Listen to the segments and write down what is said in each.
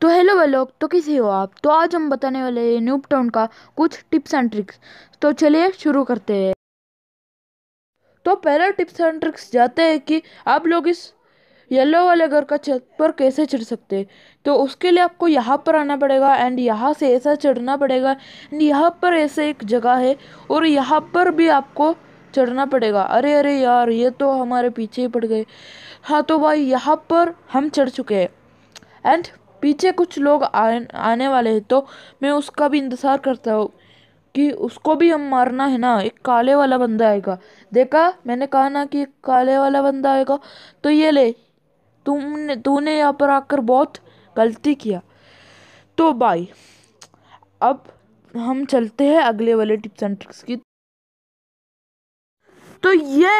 तो हेलो भाई लोग तो कैसे हो आप तो आज हम बताने वाले हैं न्यूब टाउन का कुछ टिप्स एंड ट्रिक्स तो चलिए शुरू करते हैं तो पहला टिप्स एंड ट्रिक्स जाते हैं कि आप लोग इस येलो वाले घर का छत पर कैसे चढ़ सकते हैं तो उसके लिए आपको यहाँ पर आना पड़ेगा एंड यहाँ से ऐसा चढ़ना पड़ेगा एंड यहाँ पर ऐसे एक जगह है और यहाँ पर भी आपको चढ़ना पड़ेगा अरे अरे यार ये तो हमारे पीछे ही पड़ गए हाँ तो भाई यहाँ पर हम चढ़ चुके हैं एंड पीछे कुछ लोग आने वाले हैं तो मैं उसका भी इंतज़ार करता हूँ कि उसको भी हम मारना है ना एक काले वाला बंदा आएगा देखा मैंने कहा ना कि एक काले वाला बंदा आएगा तो ये ले तुमने तूने यहाँ पर आकर बहुत गलती किया तो बाय अब हम चलते हैं अगले वाले टिप्स एंड ट्रिक्स की तो ये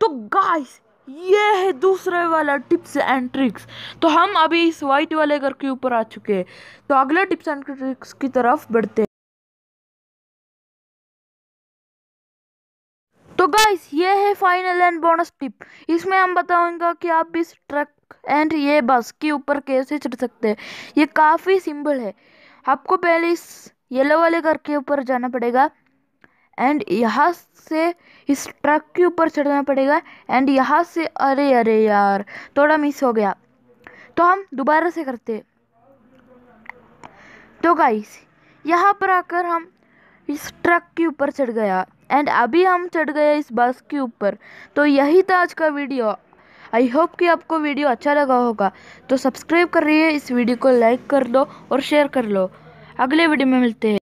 तो गाइस ये है दूसरे वाला टिप्स एंड ट्रिक्स तो हम अभी इस वाइट वाले घर के ऊपर आ चुके हैं तो अगला टिप्स एंड ट्रिक्स की तरफ बढ़ते हैं तो गाइस ये है फाइनल एंड बोनस टिप इसमें हम बताऊंगा कि आप इस ट्रक एंड ये बस के ऊपर कैसे चढ़ सकते हैं ये काफ़ी सिंपल है आपको पहले इस येलो वाले घर के ऊपर जाना पड़ेगा एंड यहाँ से इस ट्रक के ऊपर चढ़ना पड़ेगा एंड यहाँ से अरे अरे यार थोड़ा मिस हो गया तो हम दोबारा से करते तो गाइस यहाँ पर आकर हम इस ट्रक के ऊपर चढ़ गया एंड अभी हम चढ़ गए इस बस के ऊपर तो यही था आज का वीडियो आई होप कि आपको वीडियो अच्छा लगा होगा तो सब्सक्राइब कर रही है इस वीडियो को लाइक कर दो और शेयर कर लो अगले वीडियो में मिलते हैं